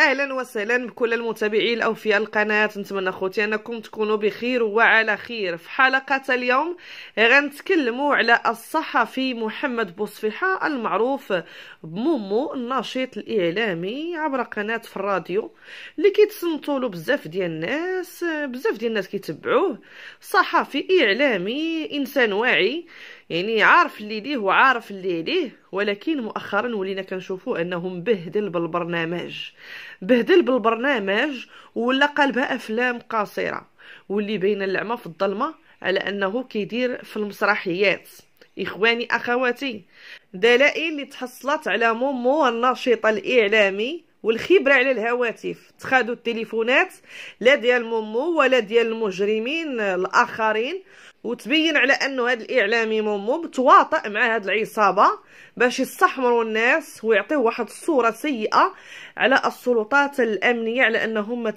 اهلا وسهلا بكل المتابعين الاوفياء القناه نتمنى خوتي انكم تكونوا بخير وعلى خير في حلقه اليوم غنتكلموا على الصحفي محمد بوصفيحه المعروف بمومو الناشط الاعلامي عبر قناه في الراديو اللي كيتصنتوا له بزاف ديال الناس بزاف ديال الناس كيتبعوه صحفي اعلامي انسان واعي يعني عارف اللي ليه وعارف اللي ليه ولكن مؤخرا ولينا كنشوفوا انه مبهدل بالبرنامج بهدل بالبرنامج ولا قلبها افلام قصيره واللي بين اللعمه في الظلمه على انه كيدير في المسرحيات اخواني اخواتي دلائل اللي تحصلت على مومو النشيط الاعلامي والخبره على الهواتف تخادوا التليفونات لا ديال مومو ولا ديال المجرمين الاخرين وتبين على انه هذا الاعلامي مومو تواطأ مع هذه العصابه باش يستحمروا الناس ويعطيه واحد الصوره سيئه على السلطات الامنيه على انهم ما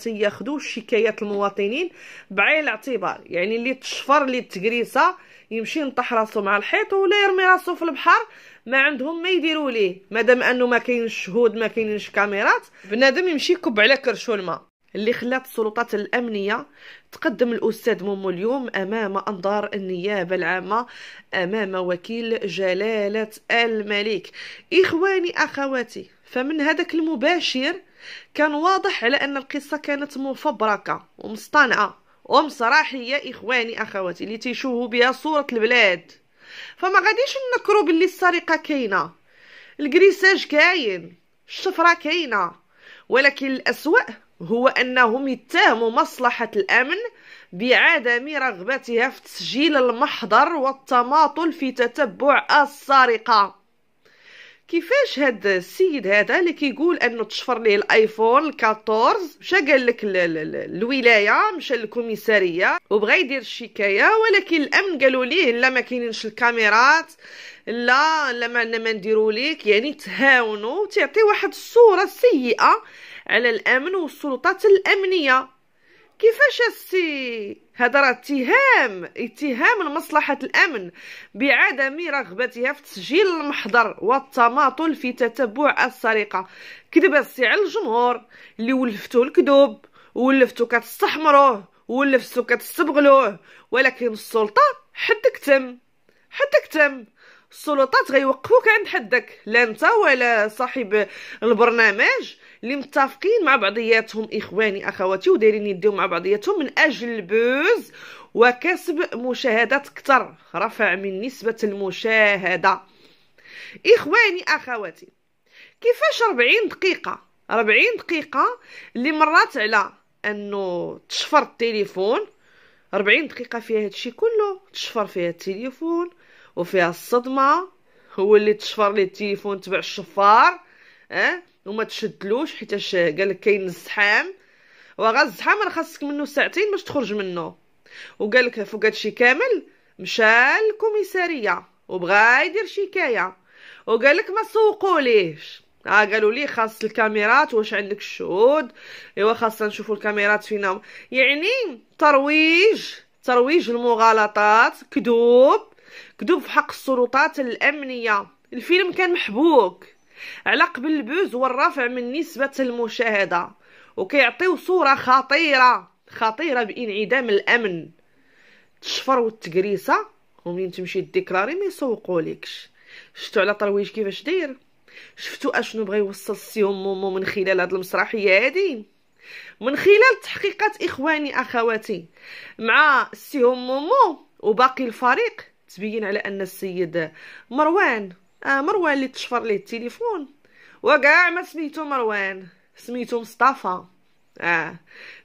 شكايات المواطنين بعين الاعتبار يعني اللي تشفر اللي تكريسه يمشي ينطح راسو مع الحيط ولا يرمي راسو في البحر ما عندهم ما يديروا ليه مادام انه ما كاينش شهود ما كاينش كاميرات بنادم يمشي يكب على كرشو الماء اللي خلات السلطات الامنيه تقدم الاستاذ مومو اليوم امام انظار النيابه العامه امام وكيل جلاله الملك اخواني اخواتي فمن هذاك المباشر كان واضح على ان القصه كانت مفبركه ومصطنعه ام صراحيه اخواني اخواتي اللي تيشوهوا بها صوره البلاد فما غاديش نكرو باللي السرقه كاينه الكريساج كاين الشفره كاينه ولكن الاسوا هو انهم يتهموا مصلحه الامن بعدم رغبتها في تسجيل المحضر والتماطل في تتبع السرقه كيفاش هاد السيد هذا اللي كيقول انه تشفر ليه الايفون 14 مشى قال لك الولايه مشى للكوميساريه وبغى يدير الشكايه ولكن الامن قالوا ليه لا ما كاينينش الكاميرات لا لا ما ما نديروا ليك يعني تهاونوا تعطي واحد الصوره سيئه على الامن والسلطات الامنيه كيفاش السي هذا راه اتهام اتهام لمصلحة الأمن بعدم رغبتها في تسجيل المحضر والتماطل في تتبع السرقة كذب السي على الجمهور اللي ولفتو الكذوب ولفتو كتستحمروه ولفتو كتستبغلوه ولكن السلطة حدك تم حدك تم السلطات غيوقفوك عند حدك لا انت ولا صاحب البرنامج اللي متفقين مع بعضياتهم اخواني اخواتي ودايرين يديهم مع بعضياتهم من اجل البوز وكسب مشاهدات اكثر رفع من نسبه المشاهده اخواني اخواتي كيفاش 40 دقيقه 40 دقيقه اللي مرات على انه تشفر التليفون 40 دقيقه فيها هادشي كله تشفر فيها التليفون وفيها الصدمه هو اللي تشفر ليه التليفون تبع الشفار اه وما تشدلوش حيتاش قال لك كاين الزحام وغا الزحام راه خاصك منه ساعتين باش تخرج منه وقال لك فوق هادشي كامل مشى للكوميساريه وبغى يدير شكايه وقال لك ما سوقوليش ها آه، قالوا لي خاص الكاميرات واش عندك الشهود ايوا خاصنا نشوفوا الكاميرات فينا يعني ترويج ترويج المغالطات كذوب كذوب في حق السلطات الامنيه الفيلم كان محبوك على قبل البوز هو من نسبة المشاهدة وكيعطيو صورة خطيرة خطيرة بانعدام الأمن تشفر والتكريسة ومنين تمشي الديكلاري ما يسوقو ليكش شفتو على ترويج كيفاش داير شفتو اشنو بغى يوصل السي مومو من خلال هاد المسرحيه هادي من خلال تحقيقات اخواني اخواتي مع السي مومو وباقي الفريق تبين على ان السيد مروان اه مروان اللي تشفر ليه التليفون وكاع ما سميتو مروان سميتو مصطفى اه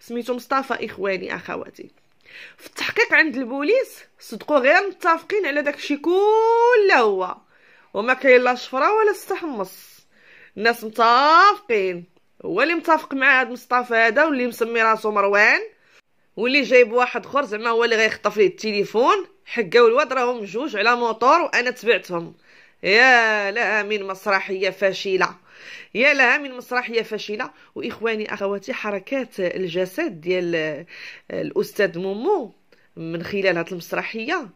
سميتو مصطفى اخواني اخواتي في التحقيق عند البوليس صدقوا غير متفقين على داكشي كله هو وما كاين لا شفره ولا استحمص الناس متفقين هو اللي متفق مع هاد مصطفى هذا واللي مسمي راسو مروان واللي جايب واحد اخر زعما هو اللي غيخطف ليه التليفون حقاو الواد راهم جوج على موطور وانا تبعتهم يا لها من مسرحية فاشلة يا لها من مسرحية فاشلة وإخواني أخواتي حركات الجسد ديال الأستاذ مومو من خلال هذه المسرحية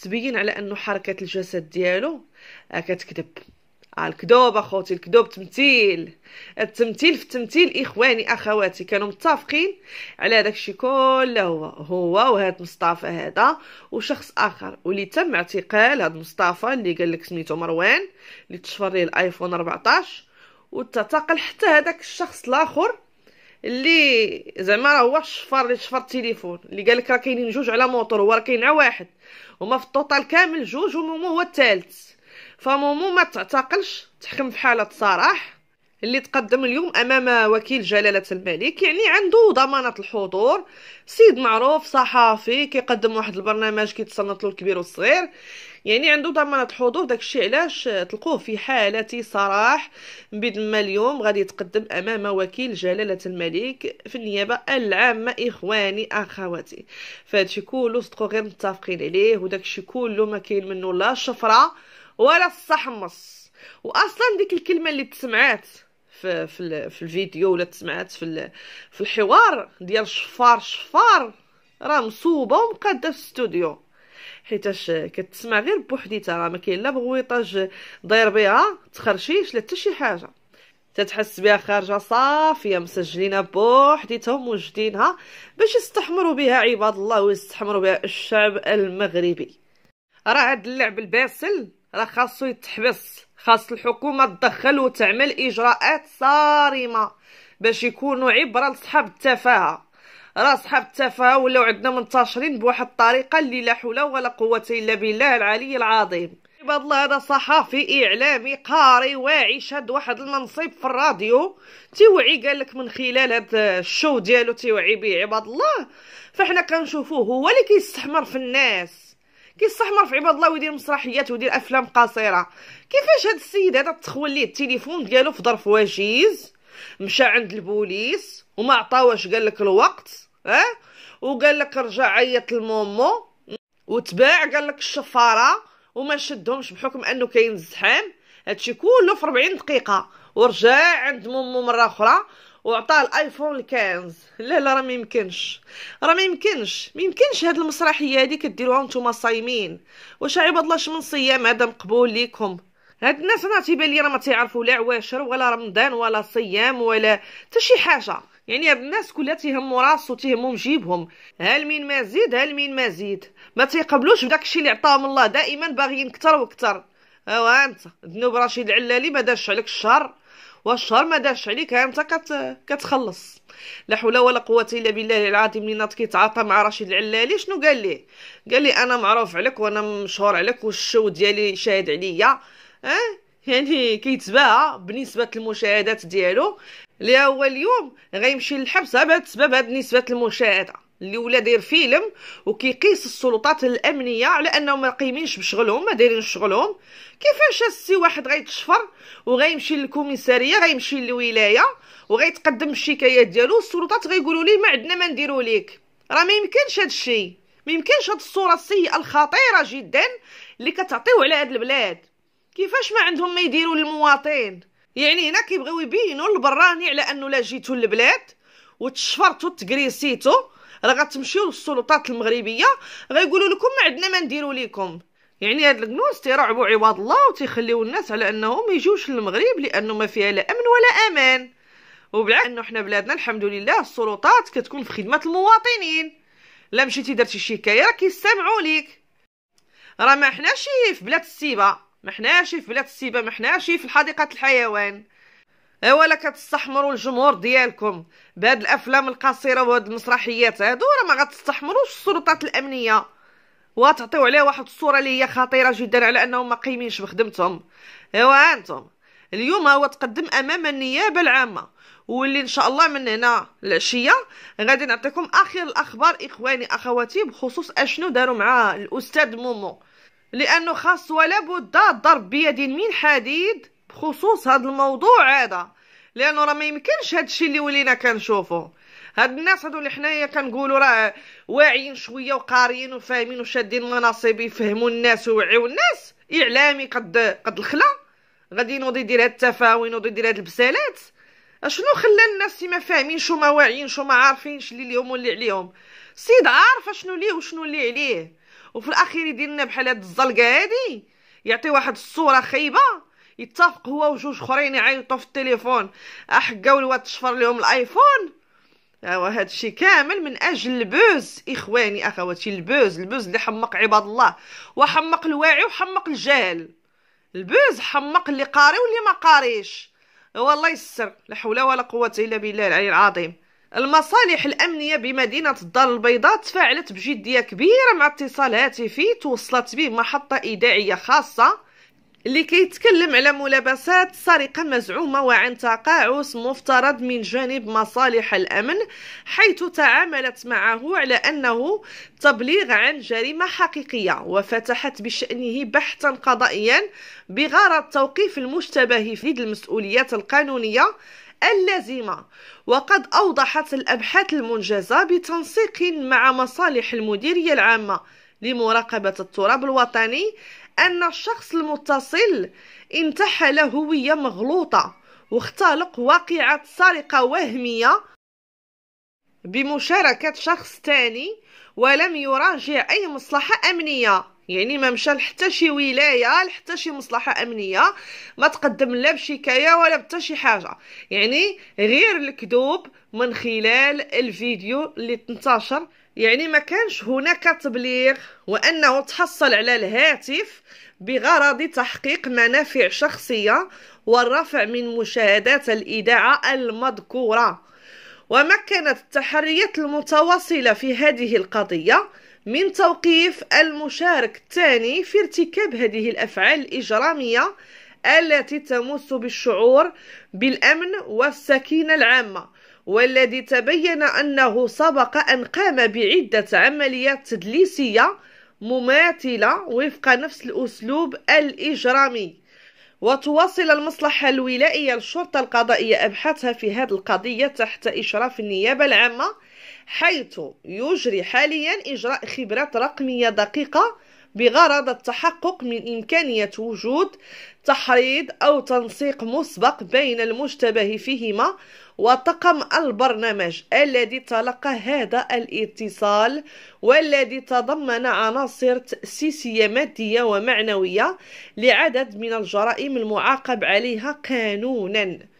تبين على أنه حركة الجسد ديالو كتكذب الكذوب اخوتي الكذوب تمثيل التمثيل في التمثيل اخواني اخواتي كانوا متفقين على هذاك الشيء كله هو هو وهذا مصطفى هذا وشخص اخر واللي تم اعتقال هذا مصطفى اللي قال لك سميتو مروان اللي تشفر ليه الايفون 14 وتعتقل حتى هذاك الشخص الاخر اللي زعما هو الشفار اللي شفر التليفون اللي قال لك راه كاينين جوج على موطور هو راه كاين واحد هما في التوتال كامل جوج وهو هو الثالث فمومو ما تعتقلش تحكم في حالة صراح اللي تقدم اليوم امام وكيل جلاله الملك يعني عنده ضمانه الحضور سيد معروف صحافي كيقدم واحد البرنامج كيتصنت له الكبير والصغير يعني عنده ضمانه الحضور داكشي علاش تلقوه في حاله صراح ما اليوم غادي يتقدم امام وكيل جلاله الملك في النيابه العامه اخواني اخواتي فهادشي كله صدقوا غير متفقين عليه وداكشي كله ما كاين منه لا شفره ولا الصحمص واصلا ديك الكلمه اللي تسمعات في في, في الفيديو ولا تسمعات في في الحوار ديال شفار شفار راه مصوبه ومقاده في الاستوديو حيتاش كتسمع غير بوحديتها راه ما كاين لا بغويطاج داير بها تخرشيش لا شي حاجه تتحس بها خارجه صافيه مسجلينها بوحديتهم وجدينها باش يستحمروا بها عباد الله ويستحمروا بها الشعب المغربي راه هاد اللعب الباسل راه خاصو يتحبس خاص الحكومه تدخل وتعمل اجراءات صارمه باش يكونوا عبره لصحاب التفاهه راه صحاب التفاهه ولاو عندنا منتشرين بواحد الطريقه اللي لا حول ولا قوه الا بالله العلي العظيم عباد الله هذا صحافي اعلامي قاري واعي شاد واحد المنصب في الراديو تيوعي قال لك من خلال هاد الشو ديالو تيوعي به عباد الله فاحنا كنشوفوه هو اللي كيستحمر في الناس كيستحمر في عباد الله ويدير مسرحيات ويدير افلام قصيره كيفاش هاد السيد هذا تخول ليه التليفون ديالو في ظرف وجيز مشى عند البوليس وما عطاوش قال لك الوقت اه وقال لك رجع عيط لمومو وتباع قال لك الشفاره وما شدهمش بحكم انه كاين الزحام هادشي كله في 40 دقيقه ورجع عند مومو مره اخرى وعطاه الايفون 15 لا لا راه ما يمكنش راه ما يمكنش ما يمكنش هاد المسرحيه هادي كديروها نتوما صايمين واش عباد الله من صيام هذا مقبول ليكم هاد الناس انا تيبان لي راه ما تيعرفوا لا عواشر ولا رمضان ولا صيام ولا حتى شي حاجه يعني هاد الناس كلها تيهمو راسو وتيهموا جيبهم هل من مزيد هل من مزيد ما تيقبلوش بداك اللي عطاهم الله دائما باغيين اكثر واكثر ايوا انت ذنوب رشيد العلالي ما دارش عليك الشهر والشهر ما دارش عليك انت كت... كتخلص لا حول ولا قوه الا بالله العظيم اللي ناض كيتعاطى مع رشيد العلالي شنو قال ليه قال لي انا معروف عليك وانا مشهور عليك والشو ديالي شاهد عليا اه يعني كيتباع بنسبه المشاهدات ديالو اللي هو اليوم غيمشي للحبس بهاد السبب هذه نسبه المشاهده اللي ولا داير فيلم وكيقيس السلطات الامنيه على انهم ما قايمينش بشغلهم ما دايرينش شغلهم كيفاش السي واحد غيتشفر وغيمشي للكوميساريه غيمشي للولايه وغيتقدم الشكايات ديالو السلطات غيقولوا ليه ما عندنا ما نديرو ليك راه ما يمكنش هذا الشيء ما يمكنش هاد الصوره السيئه الخطيره جدا اللي كتعطيو على هاد البلاد كيفاش ما عندهم ما يديروا للمواطن يعني هنا كيبغيو يبينوا البراني على انه لا جيتو للبلاد وتشفرتو تكريسيتو راه غتمشيو للسلطات المغربيه غيقولوا لكم ما عندنا ما نديروا لكم يعني هاد الكنوز تيرعبوا عباد الله وتيخليو الناس على انهم يجوش للمغرب لانه ما فيها لا امن ولا امان وبالعكس انه حنا بلادنا الحمد لله السلطات كتكون في خدمه المواطنين لا مشيتي درتي شكايه راه كيستمعوا ليك راه ما حناش في بلاد السيبه ما حناش في بلاد السيبه ما حناش في حديقه الحيوان ايوا لا كتستحمروا الجمهور ديالكم بهاد الافلام القصيره وهاد المسرحيات هادو راه ما غتستحمروش السلطات الامنيه وتعطيو عليه واحد الصوره اللي هي خطيره جدا على انهم ما قايمينش بخدمتهم ايوا انتم اليوم هو تقدم امام النيابه العامه واللي ان شاء الله من هنا العشيه غادي نعطيكم اخر الاخبار اخواني اخواتي بخصوص اشنو داروا مع الاستاذ مومو لانه خاص ولا بد ضرب بيد من حديد بخصوص هذا الموضوع هذا لانه راه ما يمكنش هذا الشيء اللي ولينا كنشوفه هاد الناس هادو اللي حنايا كنقولوا راه واعيين شويه وقاريين وفاهمين وشادين مناصب يفهموا الناس ويوعيو الناس اعلامي قد قد الخلا غادي ينوض يدير هاد التفاوين ينوض يدير هاد البسالات اشنو خلى الناس ما فاهمين شو ما واعيين شو ما عارفين اللي ليهم واللي عليهم سيد عارف اشنو ليه وشنو اللي عليه وفي الاخير يدير لنا بحال هاد الزلقه هادي يعطي واحد الصوره خايبه يتفق هو وجوج اخرين يعيطوا في التليفون احقوا الواد تشفر لهم الايفون ايوا هادشي كامل من اجل البوز اخواني اخواتي البوز البوز اللي حمق عباد الله وحمق الواعي وحمق الجاهل البوز حمق اللي قاري واللي ما قاريش والله يسر لا حول ولا قوه الا بالله العلي العظيم المصالح الأمنية بمدينة الدار البيضاء تفاعلت بجدية كبيرة مع اتصال هاتفي توصلت به محطة إذاعية خاصة اللي كيتكلم على ملابسات سرقة مزعومة وعن تقاعس مفترض من جانب مصالح الأمن حيث تعاملت معه على أنه تبليغ عن جريمة حقيقية وفتحت بشأنه بحثا قضائيا بغرض توقيف المشتبه في المسؤوليات القانونية اللازمة وقد أوضحت الأبحاث المنجزة بتنسيق مع مصالح المديرية العامة لمراقبة التراب الوطني أن الشخص المتصل انتحل هوية مغلوطة واختلق واقعة سرقة وهمية بمشاركة شخص تاني ولم يراجع أي مصلحة أمنية يعني ما مشى لحتى شي ولايه لحتى شي مصلحه امنيه ما تقدم لا بشكايه ولا حتى شي حاجه يعني غير الكذوب من خلال الفيديو اللي انتشر يعني ما كانش هناك تبليغ وانه تحصل على الهاتف بغرض تحقيق منافع شخصيه والرفع من مشاهدات الاذاعه المذكوره ومكنت التحريات المتواصله في هذه القضيه من توقيف المشارك الثاني في ارتكاب هذه الأفعال الإجرامية التي تمس بالشعور بالأمن والسكينة العامة والذي تبين أنه سبق أن قام بعدة عمليات تدليسية مماثلة وفق نفس الأسلوب الإجرامي وتواصل المصلحة الولائية للشرطة القضائية أبحاثها في هذه القضية تحت إشراف النيابة العامة حيث يجري حاليا إجراء خبرات رقمية دقيقة بغرض التحقق من إمكانية وجود تحريض أو تنسيق مسبق بين المشتبه فيهما وطقم البرنامج الذي تلقى هذا الاتصال والذي تضمن عناصر تأسيسية مادية ومعنوية لعدد من الجرائم المعاقب عليها قانوناً